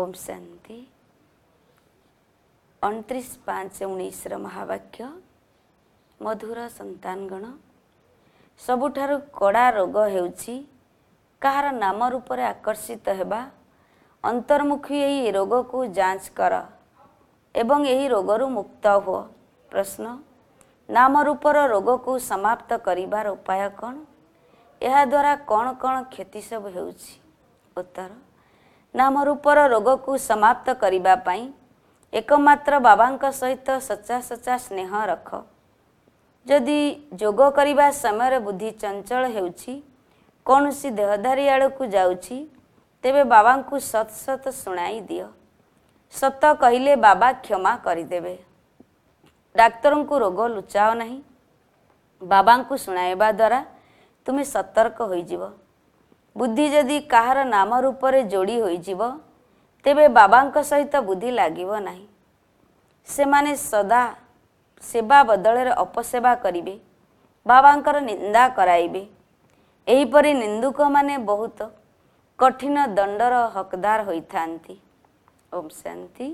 ଓମ୍ ଶାନ୍ତି ଅଣତିରିଶ ପାଞ୍ଚ ଉଣେଇଶର ମହାବାକ୍ୟ ମଧୁର ସନ୍ତାନଗଣ ସବୁଠାରୁ କଡ଼ା ରୋଗ ହେଉଛି କାହାର ନାମ ରୂପରେ ଆକର୍ଷିତ ହେବା ଅନ୍ତର୍ମୁଖୀ ଏହି ରୋଗକୁ ଯାଞ୍ଚ କର ଏବଂ ଏହି ରୋଗରୁ ମୁକ୍ତ ହୁଅ ପ୍ରଶ୍ନ ନାମ ରୂପର ରୋଗକୁ ସମାପ୍ତ କରିବାର ଉପାୟ କ'ଣ ଏହାଦ୍ୱାରା କ'ଣ କ'ଣ କ୍ଷତି ସବୁ ହେଉଛି ଉତ୍ତର ନାମରୂପର ରୋଗକୁ ସମାପ୍ତ କରିବା ପାଇଁ ଏକମାତ୍ର ବାବାଙ୍କ ସହିତ ସଚା ସଚା ସ୍ନେହ ରଖ ଯଦି ଯୋଗ କରିବା ସମୟରେ ବୁଦ୍ଧି ଚଞ୍ଚଳ ହେଉଛି କୌଣସି ଦେହଧାରୀ ଆଡ଼କୁ ଯାଉଛି ତେବେ ବାବାଙ୍କୁ ସତ ସତ ଶୁଣାଇ ଦିଅ ସତ କହିଲେ ବାବା କ୍ଷମା କରିଦେବେ ଡାକ୍ତରଙ୍କୁ ରୋଗ ଲୁଚାଅ ନାହିଁ ବାବାଙ୍କୁ ଶୁଣାଇବା ଦ୍ୱାରା ତୁମେ ସତର୍କ ହୋଇଯିବ ବୁଦ୍ଧି ଯଦି କାହାର ନାମ ରୂପରେ ଯୋଡ଼ି ହୋଇଯିବ ତେବେ ବାବାଙ୍କ ସହିତ ବୁଦ୍ଧି ଲାଗିବ ନାହିଁ ସେମାନେ ସଦା ସେବା ବଦଳରେ ଅପସେବା କରିବେ ବାବାଙ୍କର ନିନ୍ଦା କରାଇବେ ଏହିପରି ନିନ୍ଦୁକମାନେ ବହୁତ କଠିନ ଦଣ୍ଡର ହକଦାର ହୋଇଥାନ୍ତି ଓମ୍ ଶାନ୍ତି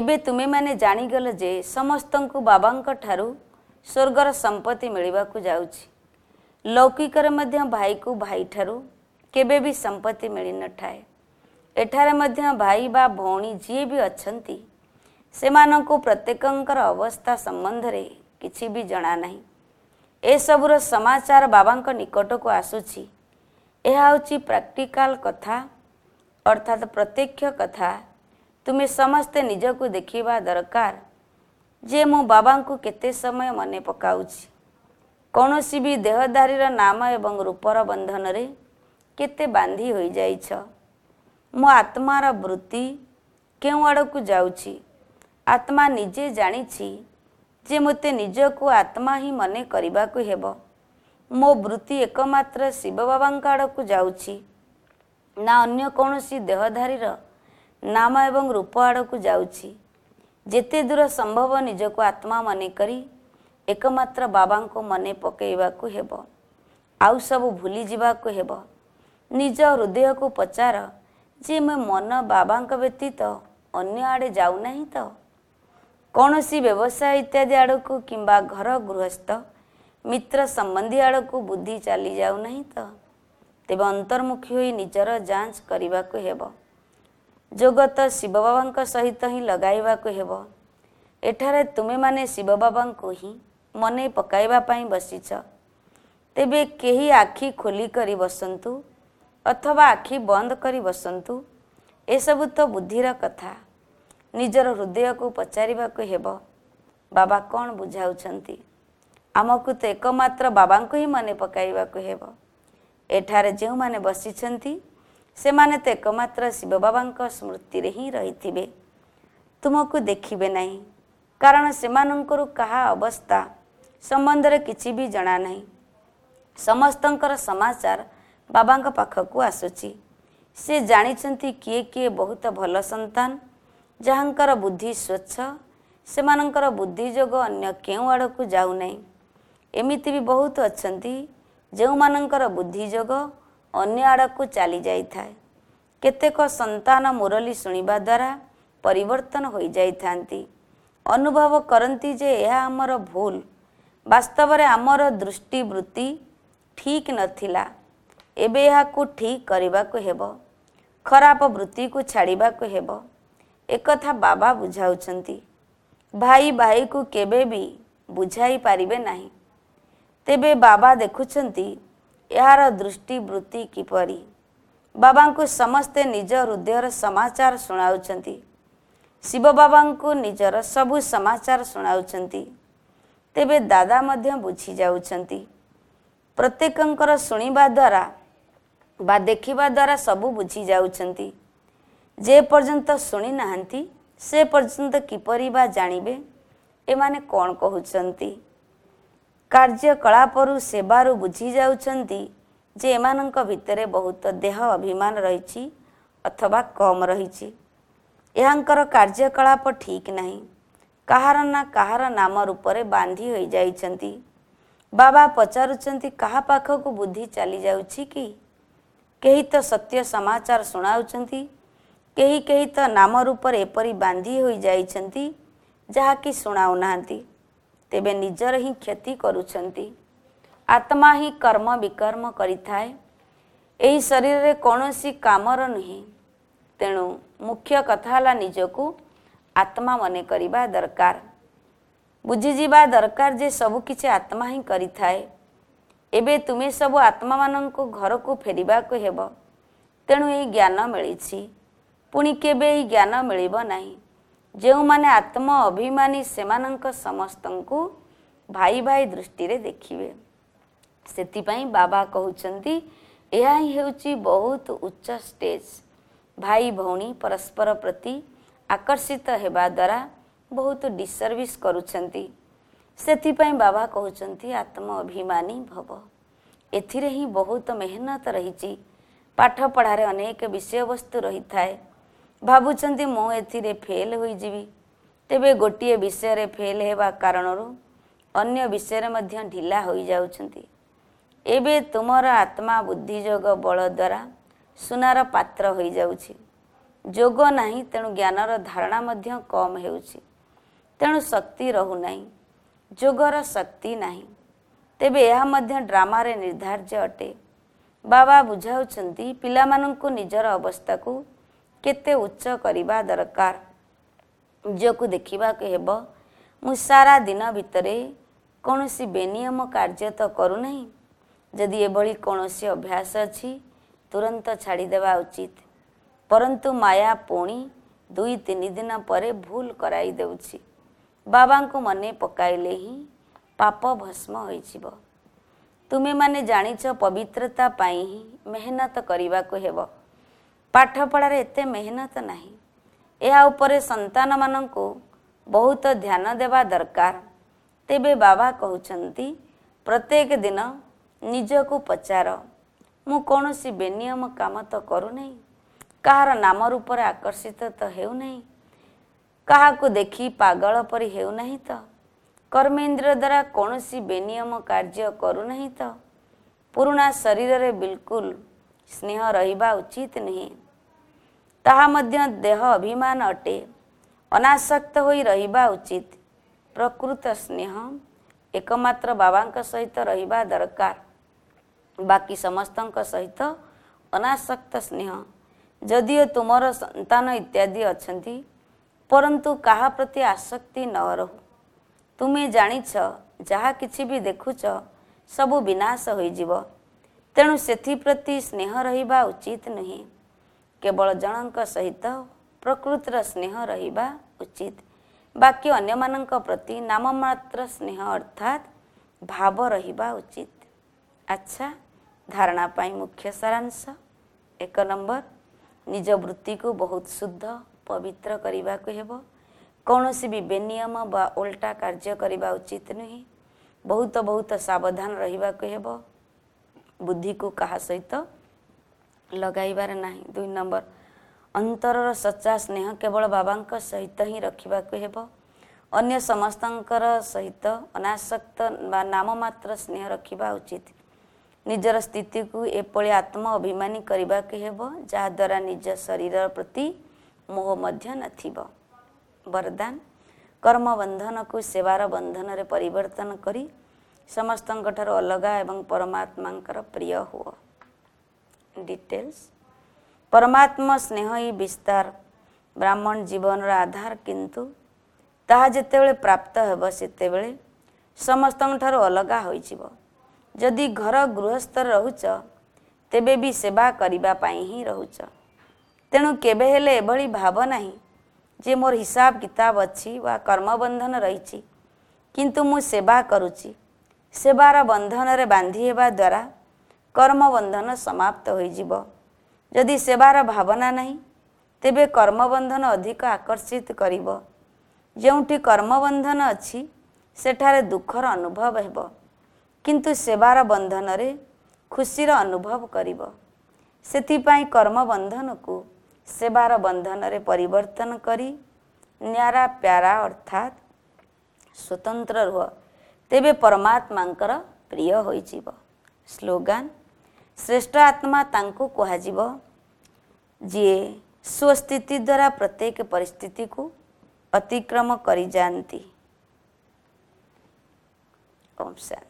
ଏବେ ତୁମେମାନେ ଜାଣିଗଲ ଯେ ସମସ୍ତଙ୍କୁ ବାବାଙ୍କ ଠାରୁ ସ୍ୱର୍ଗର ସମ୍ପତ୍ତି ମିଳିବାକୁ ଯାଉଛି ଲୌକିକରେ ମଧ୍ୟ ଭାଇକୁ ଭାଇଠାରୁ କେବେ ବି ସମ୍ପତ୍ତି ମିଳିନଥାଏ ଏଠାରେ ମଧ୍ୟ ଭାଇ ବା ଭଉଣୀ ଯିଏ ବି ଅଛନ୍ତି ସେମାନଙ୍କୁ ପ୍ରତ୍ୟେକଙ୍କର ଅବସ୍ଥା ସମ୍ବନ୍ଧରେ କିଛି ବି ଜଣାନାହିଁ ଏସବୁର ସମାଚାର ବାବାଙ୍କ ନିକଟକୁ ଆସୁଛି ଏହା ହେଉଛି ପ୍ରାକ୍ଟିକାଲ କଥା ଅର୍ଥାତ୍ ପ୍ରତ୍ୟକ୍ଷ କଥା ତୁମେ ସମସ୍ତେ ନିଜକୁ ଦେଖିବା ଦରକାର ଯେ ମୁଁ ବାବାଙ୍କୁ କେତେ ସମୟ ମନେ ପକାଉଛି କୌଣସି ବି ଦେହଧାରୀର ନାମ ଏବଂ ରୂପର ବନ୍ଧନରେ କେତେ ବାନ୍ଧି ହୋଇଯାଇଛ ମୋ ଆତ୍ମାର ବୃତ୍ତି କେଉଁ ଆଡ଼କୁ ଯାଉଛି ଆତ୍ମା ନିଜେ ଜାଣିଛି ଯେ ମୋତେ ନିଜକୁ ଆତ୍ମା ହିଁ ମନେ କରିବାକୁ ହେବ ମୋ ବୃତ୍ତି ଏକମାତ୍ର ଶିବ ବାବାଙ୍କ ଆଡ଼କୁ ଯାଉଛି ନା ଅନ୍ୟ କୌଣସି ଦେହଧାରୀର ନାମ ଏବଂ ରୂପ ଆଡ଼କୁ ଯାଉଛି ଯେତେ ଦୂର ସମ୍ଭବ ନିଜକୁ ଆତ୍ମା ମନେ କରି एकमत्र बाबाको मन पकेवा आउसु भुली निज हृदयको पचार जे म मन बाबा व्यतीत अन्य आडे जाउ नै त कोनोसी व्यवसाय इत्यादि आडको कम्बा घर गृहस्थ मित्र सम्बन्धी आडको बुद्धि चली चाहिँ नै तपाईँ अन्तर्मुखी होई निजर जांच गर्दा हे जगत शिव बाबा सहित हिँड लग एठार तुमे शिव बाबा हिँड ମନେ ପକାଇବା ପାଇଁ ବସିଛ ତେବେ କେହି ଆଖି ଖୋଲି କରି ବସନ୍ତୁ ଅଥବା ଆଖି ବନ୍ଦ କରି ବସନ୍ତୁ ଏସବୁ ତ ବୁଦ୍ଧିର କଥା ନିଜର ହୃଦୟକୁ ପଚାରିବାକୁ ହେବ ବାବା କ'ଣ ବୁଝାଉଛନ୍ତି ଆମକୁ ତ ଏକମାତ୍ର ବାବାଙ୍କୁ ହିଁ ମନେ ପକାଇବାକୁ ହେବ ଏଠାରେ ଯେଉଁମାନେ ବସିଛନ୍ତି ସେମାନେ ତ ଏକମାତ୍ର ଶିବ ବାବାଙ୍କ ସ୍ମୃତିରେ ହିଁ ରହିଥିବେ ତୁମକୁ ଦେଖିବେ ନାହିଁ କାରଣ ସେମାନଙ୍କର କାହା ଅବସ୍ଥା ସମ୍ବନ୍ଧରେ କିଛି ବି ଜଣା ନାହିଁ ସମସ୍ତଙ୍କର ସମାଚାର ବାବାଙ୍କ ପାଖକୁ ଆସୁଛି ସେ ଜାଣିଛନ୍ତି କିଏ କିଏ ବହୁତ ଭଲ ସନ୍ତାନ ଯାହାଙ୍କର ବୁଦ୍ଧି ସ୍ୱଚ୍ଛ ସେମାନଙ୍କର ବୁଦ୍ଧି ଯୋଗ ଅନ୍ୟ କେଉଁ ଆଡ଼କୁ ଯାଉନାହିଁ ଏମିତି ବି ବହୁତ ଅଛନ୍ତି ଯେଉଁମାନଙ୍କର ବୁଦ୍ଧି ଯୋଗ ଅନ୍ୟ ଆଡ଼କୁ ଚାଲିଯାଇଥାଏ କେତେକ ସନ୍ତାନ ମୁରଲୀ ଶୁଣିବା ଦ୍ୱାରା ପରିବର୍ତ୍ତନ ହୋଇଯାଇଥାନ୍ତି ଅନୁଭବ କରନ୍ତି ଯେ ଏହା ଆମର ଭୁଲ ବାସ୍ତବରେ ଆମର ଦୃଷ୍ଟିବୃତ୍ତି ଠିକ୍ ନଥିଲା ଏବେ ଏହାକୁ ଠିକ୍ କରିବାକୁ ହେବ ଖରାପ ବୃତ୍ତିକୁ ଛାଡ଼ିବାକୁ ହେବ ଏକଥା ବାବା ବୁଝାଉଛନ୍ତି ଭାଇ ଭାଇକୁ କେବେ ବି ବୁଝାଇ ପାରିବେ ନାହିଁ ତେବେ ବାବା ଦେଖୁଛନ୍ତି ଏହାର ଦୃଷ୍ଟିବୃତ୍ତି କିପରି ବାବାଙ୍କୁ ସମସ୍ତେ ନିଜ ହୃଦୟର ସମାଚାର ଶୁଣାଉଛନ୍ତି ଶିବ ବାବାଙ୍କୁ ନିଜର ସବୁ ସମାଚାର ଶୁଣାଉଛନ୍ତି ତେବେ ଦାଦା ମଧ୍ୟ ବୁଝିଯାଉଛନ୍ତି ପ୍ରତ୍ୟେକଙ୍କର ଶୁଣିବା ଦ୍ୱାରା ବା ଦେଖିବା ଦ୍ୱାରା ସବୁ ବୁଝିଯାଉଛନ୍ତି ଯେପର୍ଯ୍ୟନ୍ତ ଶୁଣିନାହାନ୍ତି ସେ ପର୍ଯ୍ୟନ୍ତ କିପରି ବା ଜାଣିବେ ଏମାନେ କ'ଣ କହୁଛନ୍ତି କାର୍ଯ୍ୟକଳାପରୁ ସେବାରୁ ବୁଝିଯାଉଛନ୍ତି ଯେ ଏମାନଙ୍କ ଭିତରେ ବହୁତ ଦେହ ଅଭିମାନ ରହିଛି ଅଥବା କମ୍ ରହିଛି ଏହାଙ୍କର କାର୍ଯ୍ୟକଳାପ ଠିକ୍ ନାହିଁ କାହାର ନା କାହାର ନାମ ରୂପରେ ବାନ୍ଧି ହୋଇଯାଇଛନ୍ତି ବାବା ପଚାରୁଛନ୍ତି କାହା ପାଖକୁ ବୁଦ୍ଧି ଚାଲିଯାଉଛି କି କେହି ତ ସତ୍ୟ ସମାଚାର ଶୁଣାଉଛନ୍ତି କେହି କେହି ତ ନାମ ରୂପରେ ଏପରି ବାନ୍ଧି ହୋଇଯାଇଛନ୍ତି ଯାହାକି ଶୁଣାଉନାହାନ୍ତି ତେବେ ନିଜର ହିଁ କ୍ଷତି କରୁଛନ୍ତି ଆତ୍ମା ହିଁ କର୍ମ ବିକର୍ମ କରିଥାଏ ଏହି ଶରୀରରେ କୌଣସି କାମର ନୁହେଁ ତେଣୁ ମୁଖ୍ୟ କଥା ହେଲା ନିଜକୁ ଆତ୍ମା ମନେ କରିବା ଦରକାର ବୁଝିଯିବା ଦରକାର ଯେ ସବୁକିଛି ଆତ୍ମା ହିଁ କରିଥାଏ ଏବେ ତୁମେ ସବୁ ଆତ୍ମାମାନଙ୍କୁ ଘରକୁ ଫେରିବାକୁ ହେବ ତେଣୁ ଏହି ଜ୍ଞାନ ମିଳିଛି ପୁଣି କେବେ ଏହି ଜ୍ଞାନ ମିଳିବ ନାହିଁ ଯେଉଁମାନେ ଆତ୍ମ ଅଭିମାନୀ ସେମାନଙ୍କ ସମସ୍ତଙ୍କୁ ଭାଇ ଭାଇ ଦୃଷ୍ଟିରେ ଦେଖିବେ ସେଥିପାଇଁ ବାବା କହୁଛନ୍ତି ଏହା ହିଁ ହେଉଛି ବହୁତ ଉଚ୍ଚ ଷ୍ଟେଜ୍ ଭାଇ ଭଉଣୀ ପରସ୍ପର ପ୍ରତି ଆକର୍ଷିତ ହେବା ଦ୍ୱାରା ବହୁତ ଡିସର୍ଭିସ୍ କରୁଛନ୍ତି ସେଥିପାଇଁ ବାବା କହୁଛନ୍ତି ଆତ୍ମ ଅଭିମାନୀ ଭବ ଏଥିରେ ହିଁ ବହୁତ ମେହନତ ରହିଛି ପାଠପଢ଼ାରେ ଅନେକ ବିଷୟବସ୍ତୁ ରହିଥାଏ ଭାବୁଛନ୍ତି ମୁଁ ଏଥିରେ ଫେଲ୍ ହୋଇଯିବି ତେବେ ଗୋଟିଏ ବିଷୟରେ ଫେଲ୍ ହେବା କାରଣରୁ ଅନ୍ୟ ବିଷୟରେ ମଧ୍ୟ ଢିଲା ହୋଇଯାଉଛନ୍ତି ଏବେ ତୁମର ଆତ୍ମା ବୁଦ୍ଧିଯୋଗ ବଳ ଦ୍ୱାରା ସୁନାର ପାତ୍ର ହୋଇଯାଉଛି ଯୋଗ ନାହିଁ ତେଣୁ ଜ୍ଞାନର ଧାରଣା ମଧ୍ୟ କମ୍ ହେଉଛି ତେଣୁ ଶକ୍ତି ରହୁନାହିଁ ଯୋଗର ଶକ୍ତି ନାହିଁ ତେବେ ଏହା ମଧ୍ୟ ଡ୍ରାମାରେ ନିର୍ଦ୍ଧାର୍ଯ୍ୟ ଅଟେ ବାବା ବୁଝାଉଛନ୍ତି ପିଲାମାନଙ୍କୁ ନିଜର ଅବସ୍ଥାକୁ କେତେ ଉଚ୍ଚ କରିବା ଦରକାର ଯୋଗକୁ ଦେଖିବାକୁ ହେବ ମୁଁ ସାରା ଦିନ ଭିତରେ କୌଣସି ବେନିୟମ କାର୍ଯ୍ୟ ତ କରୁନାହିଁ ଯଦି ଏଭଳି କୌଣସି ଅଭ୍ୟାସ ଅଛି ତୁରନ୍ତ ଛାଡ଼ିଦେବା ଉଚିତ ପରନ୍ତୁ ମାୟା ପୁଣି ଦୁଇ ତିନି ଦିନ ପରେ ଭୁଲ କରାଇ ଦେଉଛି ବାବାଙ୍କୁ ମନେ ପକାଇଲେ ହିଁ ପାପ ଭସ୍ମ ହୋଇଯିବ ତୁମେମାନେ ଜାଣିଛ ପବିତ୍ରତା ପାଇଁ ହିଁ ମେହନତ କରିବାକୁ ହେବ ପାଠପଢ଼ାରେ ଏତେ ମେହନତ ନାହିଁ ଏହା ଉପରେ ସନ୍ତାନମାନଙ୍କୁ ବହୁତ ଧ୍ୟାନ ଦେବା ଦରକାର ତେବେ ବାବା କହୁଛନ୍ତି ପ୍ରତ୍ୟେକ ଦିନ ନିଜକୁ ପଚାର ମୁଁ କୌଣସି ବେନିୟମ କାମ ତ କରୁନାହିଁ कहाँ नाम रूपले आकर्षित त हो नै काहाको देखि पल परिना कर्मेन्द्रद्वारा कमणी बेनियम कार्य कर्ज्यु त पुरुना शरीर बेलकुल स्नेह र उचित नुहा देह अभिमान अटे अनासक्त र उचित प्रकृत स्नेह एकम्र बाबा सहित दरकार बाकी सहित अनासक्त स्नेह ଯଦିଓ ତୁମର ସନ୍ତାନ ଇତ୍ୟାଦି ଅଛନ୍ତି ପରନ୍ତୁ କାହା ପ୍ରତି ଆସକ୍ତି ନ ରହୁ ତୁମେ ଜାଣିଛ ଯାହା କିଛି ବି ଦେଖୁଛ ସବୁ ବିନାଶ ହୋଇଯିବ ତେଣୁ ସେଥିପ୍ରତି ସ୍ନେହ ରହିବା ଉଚିତ ନୁହେଁ କେବଳ ଜଣଙ୍କ ସହିତ ପ୍ରକୃତିର ସ୍ନେହ ରହିବା ଉଚିତ ବାକି ଅନ୍ୟମାନଙ୍କ ପ୍ରତି ନାମମାତ୍ର ସ୍ନେହ ଅର୍ଥାତ୍ ଭାବ ରହିବା ଉଚିତ ଆଚ୍ଛା ଧାରଣା ପାଇଁ ମୁଖ୍ୟ ସାରାଂଶ ଏକ ନମ୍ବର ନିଜ ବୃତ୍ତିକୁ ବହୁତ ଶୁଦ୍ଧ ପବିତ୍ର କରିବାକୁ ହେବ କୌଣସି ବି ବେନିୟମ ବା ଓଲଟା କାର୍ଯ୍ୟ କରିବା ଉଚିତ ନୁହେଁ ବହୁତ ବହୁତ ସାବଧାନ ରହିବାକୁ ହେବ ବୁଦ୍ଧିକୁ କାହା ସହିତ ଲଗାଇବାର ନାହିଁ ଦୁଇ ନମ୍ବର ଅନ୍ତରର ସଚ୍ଚା ସ୍ନେହ କେବଳ ବାବାଙ୍କ ସହିତ ହିଁ ରଖିବାକୁ ହେବ ଅନ୍ୟ ସମସ୍ତଙ୍କର ସହିତ ଅନାସକ୍ତ ବା ନାମମାତ୍ର ସ୍ନେହ ରଖିବା ଉଚିତ ନିଜର ସ୍ଥିତିକୁ ଏପରି ଆତ୍ମ ଅଭିମାନୀ କରିବାକୁ ହେବ ଯାହାଦ୍ୱାରା ନିଜ ଶରୀର ପ୍ରତି ମୋହ ମଧ୍ୟ ନଥିବ ବରଦାନ କର୍ମବନ୍ଧନକୁ ସେବାର ବନ୍ଧନରେ ପରିବର୍ତ୍ତନ କରି ସମସ୍ତଙ୍କଠାରୁ ଅଲଗା ଏବଂ ପରମାତ୍ମାଙ୍କର ପ୍ରିୟ ହୁଅ ଡିଟେଲ୍ସ ପରମାତ୍ମା ସ୍ନେହ ହିଁ ବିସ୍ତାର ବ୍ରାହ୍ମଣ ଜୀବନର ଆଧାର କିନ୍ତୁ ତାହା ଯେତେବେଳେ ପ୍ରାପ୍ତ ହେବ ସେତେବେଳେ ସମସ୍ତଙ୍କଠାରୁ ଅଲଗା ହୋଇଯିବ ଯଦି ଘର ଗୃହସ୍ଥରେ ରହୁଛ ତେବେ ବି ସେବା କରିବା ପାଇଁ ହିଁ ରହୁଛ ତେଣୁ କେବେ ହେଲେ ଏଭଳି ଭାବ ନାହିଁ ଯେ ମୋର ହିସାବ କିତାବ ଅଛି ବା କର୍ମବନ୍ଧନ ରହିଛି କିନ୍ତୁ ମୁଁ ସେବା କରୁଛି ସେବାର ବନ୍ଧନରେ ବାନ୍ଧି ହେବା ଦ୍ୱାରା କର୍ମବନ୍ଧନ ସମାପ୍ତ ହୋଇଯିବ ଯଦି ସେବାର ଭାବନା ନାହିଁ ତେବେ କର୍ମବନ୍ଧନ ଅଧିକ ଆକର୍ଷିତ କରିବ ଯେଉଁଠି କର୍ମବନ୍ଧନ ଅଛି ସେଠାରେ ଦୁଃଖର ଅନୁଭବ ହେବ କିନ୍ତୁ ସେବାର ବନ୍ଧନରେ ଖୁସିର ଅନୁଭବ କରିବ ସେଥିପାଇଁ କର୍ମବନ୍ଧନକୁ ସେବାର ବନ୍ଧନରେ ପରିବର୍ତ୍ତନ କରି ନ୍ୟାରା ପ୍ୟାରା ଅର୍ଥାତ୍ ସ୍ୱତନ୍ତ୍ର ରୁହ ତେବେ ପରମାତ୍ମାଙ୍କର ପ୍ରିୟ ହୋଇଯିବ ସ୍ଲୋଗାନ୍ ଶ୍ରେଷ୍ଠ ଆତ୍ମା ତାଙ୍କୁ କୁହାଯିବ ଯିଏ ସ୍ୱସ୍ଥିତି ଦ୍ୱାରା ପ୍ରତ୍ୟେକ ପରିସ୍ଥିତିକୁ ଅତିକ୍ରମ କରିଯାଆନ୍ତି ଓମ୍ ସାନ୍